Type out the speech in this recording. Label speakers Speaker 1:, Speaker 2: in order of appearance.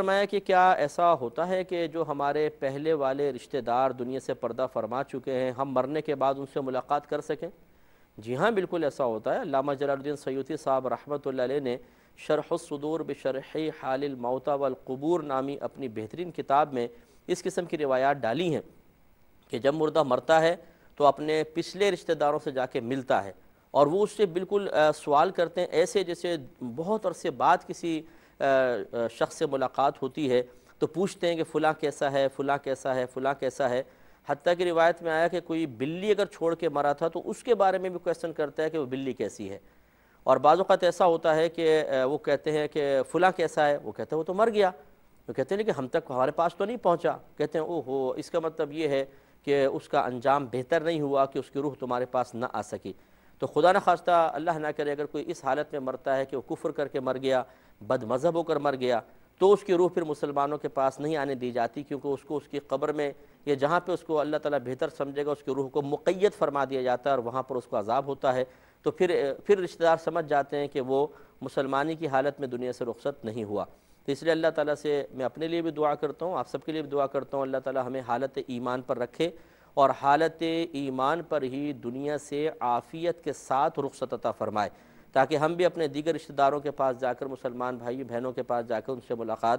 Speaker 1: फरमाया कि क्या ऐसा होता है कि जो हमारे पहले वाले रिश्तेदार दुनिया से पर्दा फरमा चुके हैं हम मरने के बाद उनसे मुलाकात कर सकें जी हाँ बिल्कुल ऐसा होता है लामा जलाद्दीन सैदी साहब रहमत ने शरहसूदूर बशरह हाल मौता वलकबूर नामी अपनी बेहतरीन किताब में इस किस्म की रिवायात डाली हैं कि जब मुर्दा मरता है तो अपने पिछले रिश्तेदारों से जाके मिलता है और वो उससे बिल्कुल सवाल करते हैं ऐसे जैसे बहुत अरसे बाद किसी शख्स से मुलाकात होती है तो पूछते हैं कि फलाँ कैसा है फलाँ कैसा है फलाँ कैसा है हती की रिवायत में आया कि कोई बिल्ली अगर छोड़ के मरा था तो उसके बारे में भी क्वेश्चन करता है कि वो बिल्ली कैसी है और बाज़ात ऐसा होता है कि वो कहते हैं कि फ़लाँ कैसा है वो कहते हैं वो तो मर गया तो कहते हैं लेकिन हम तक हमारे पास तो नहीं पहुँचा कहते हैं ओहो इसका मतलब ये है कि उसका अंजाम बेहतर नहीं हुआ कि उसकी रूह तुम्हारे पास ना आ सकी तो खुदा न खास्ता अल्लाह ना करे अगर कोई इस हालत में मरता है कि वो कुफ्र करके मर गया बदमज़हब होकर मर गया तो उसकी रूह फिर मुसलमानों के पास नहीं आने दी जाती क्योंकि उसको उसकी कब्र में या जहाँ पर उसको अल्लाह ताला बेहतर समझेगा उसकी रूह को मुक़ैद फरमा दिया जाता है और वहाँ पर उसको अजाब होता है तो फिर फिर रिश्तेदार समझ जाते हैं कि वो मुसलमानी की हालत में दुनिया से रुख्सत नहीं हुआ तो इसलिए अल्लाह ताला से मैं अपने लिए भी दुआ करता हूँ आप सबके लिए भी दुआ करता हूँ अल्लाह ताला हमें हालत ईमान पर रखे और हालत ईमान पर ही दुनिया से आफ़ियत के साथ रुख्सत फ़रमाए ताकि हम भी अपने दीगर रिश्तेदारों के पास जाकर मुसलमान भाई बहनों के पास जाकर उनसे मुलाकात